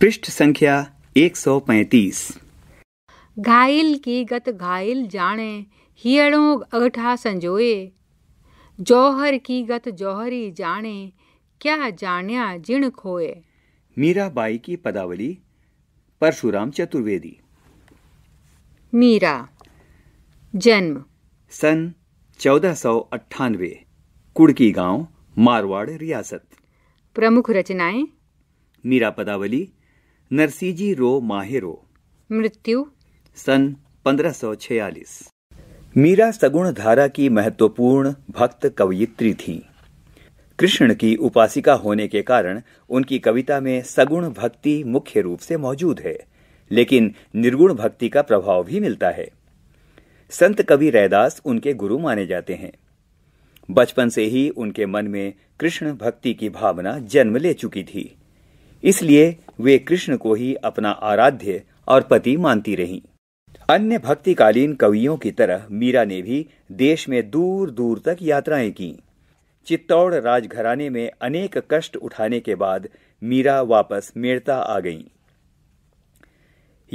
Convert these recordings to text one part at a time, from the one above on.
पृष्ठ संख्या 135 घायल की गत घायल जाने हियड़ों अगठा संजोए जौहर की गत जौहरी जाने क्या जान्या जिण खोए मीरा बाई की पदावली परशुराम चतुर्वेदी मीरा जन्म सन चौदह सौ अट्ठानवे कुड़की गांव मारवाड़ रियासत प्रमुख रचनाएं मीरा पदावली नरसीजी रो माहिरो मृत्यु सन 1546 मीरा सगुण धारा की महत्वपूर्ण भक्त कवयित्री थीं। कृष्ण की उपासिका होने के कारण उनकी कविता में सगुण भक्ति मुख्य रूप से मौजूद है लेकिन निर्गुण भक्ति का प्रभाव भी मिलता है संत कवि रैदास उनके गुरु माने जाते हैं बचपन से ही उनके मन में कृष्ण भक्ति की भावना जन्म ले चुकी थी इसलिए वे कृष्ण को ही अपना आराध्य और पति मानती रहीं अन्य भक्तिकालीन कवियों की तरह मीरा ने भी देश में दूर दूर तक यात्राएं की चित्तौड़ राजघराने में अनेक कष्ट उठाने के बाद मीरा वापस मेड़ता आ गईं।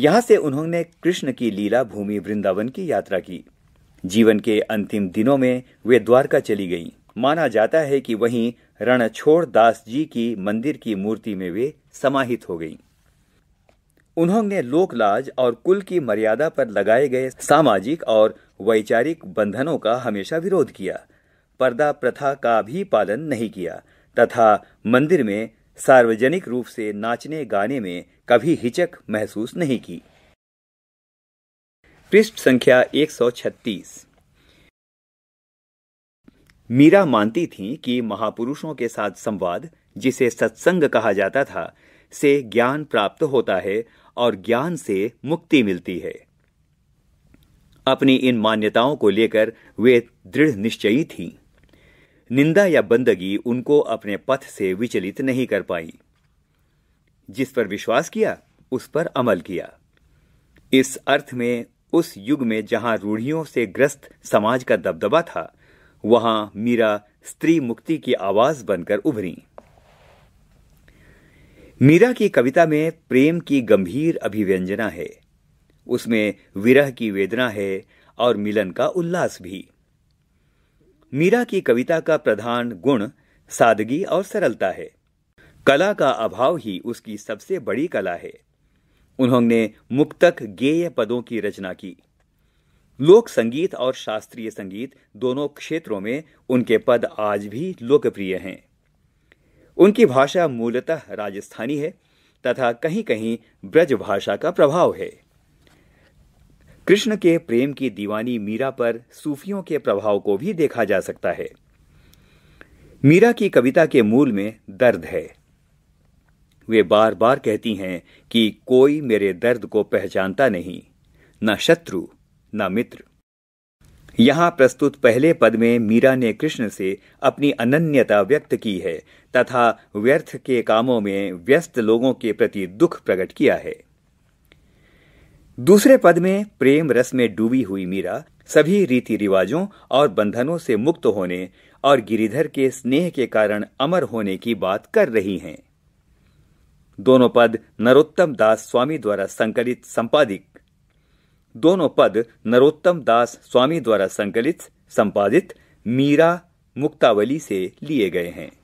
यहां से उन्होंने कृष्ण की लीला भूमि वृंदावन की यात्रा की जीवन के अंतिम दिनों में वे द्वारका चली गईं। माना जाता है कि वहीं रणछोड़ दास जी की मंदिर की मूर्ति में वे समाहित हो गई उन्होंने लोकलाज और कुल की मर्यादा पर लगाए गए सामाजिक और वैचारिक बंधनों का हमेशा विरोध किया पर्दा प्रथा का भी पालन नहीं किया तथा मंदिर में सार्वजनिक रूप से नाचने गाने में कभी हिचक महसूस नहीं की पृष्ठ संख्या 136 मीरा मानती थी कि महापुरुषों के साथ संवाद जिसे सत्संग कहा जाता था से ज्ञान प्राप्त होता है और ज्ञान से मुक्ति मिलती है अपनी इन मान्यताओं को लेकर वे दृढ़ निश्चयी थी निंदा या बंदगी उनको अपने पथ से विचलित नहीं कर पाई जिस पर विश्वास किया उस पर अमल किया इस अर्थ में उस युग में जहां रूढ़ियों से ग्रस्त समाज का दबदबा था वहां मीरा स्त्री मुक्ति की आवाज बनकर उभरी मीरा की कविता में प्रेम की गंभीर अभिव्यंजना है उसमें विरह की वेदना है और मिलन का उल्लास भी मीरा की कविता का प्रधान गुण सादगी और सरलता है कला का अभाव ही उसकी सबसे बड़ी कला है उन्होंने मुक्तक गेय पदों की रचना की लोक संगीत और शास्त्रीय संगीत दोनों क्षेत्रों में उनके पद आज भी लोकप्रिय हैं उनकी भाषा मूलतः राजस्थानी है तथा कहीं कहीं ब्रज भाषा का प्रभाव है कृष्ण के प्रेम की दीवानी मीरा पर सूफियों के प्रभाव को भी देखा जा सकता है मीरा की कविता के मूल में दर्द है वे बार बार कहती हैं कि कोई मेरे दर्द को पहचानता नहीं न शत्रु न मित्र यहाँ प्रस्तुत पहले पद में मीरा ने कृष्ण से अपनी अनन्यता व्यक्त की है तथा व्यर्थ के कामों में व्यस्त लोगों के प्रति दुख प्रकट किया है दूसरे पद में प्रेम रस में डूबी हुई मीरा सभी रीति रिवाजों और बंधनों से मुक्त होने और गिरिधर के स्नेह के कारण अमर होने की बात कर रही हैं दोनों पद नरोत्तम दास स्वामी द्वारा संकलित संपादित दोनों पद नरोत्तम दास स्वामी द्वारा संकलित संपादित मीरा मुक्तावली से लिए गए हैं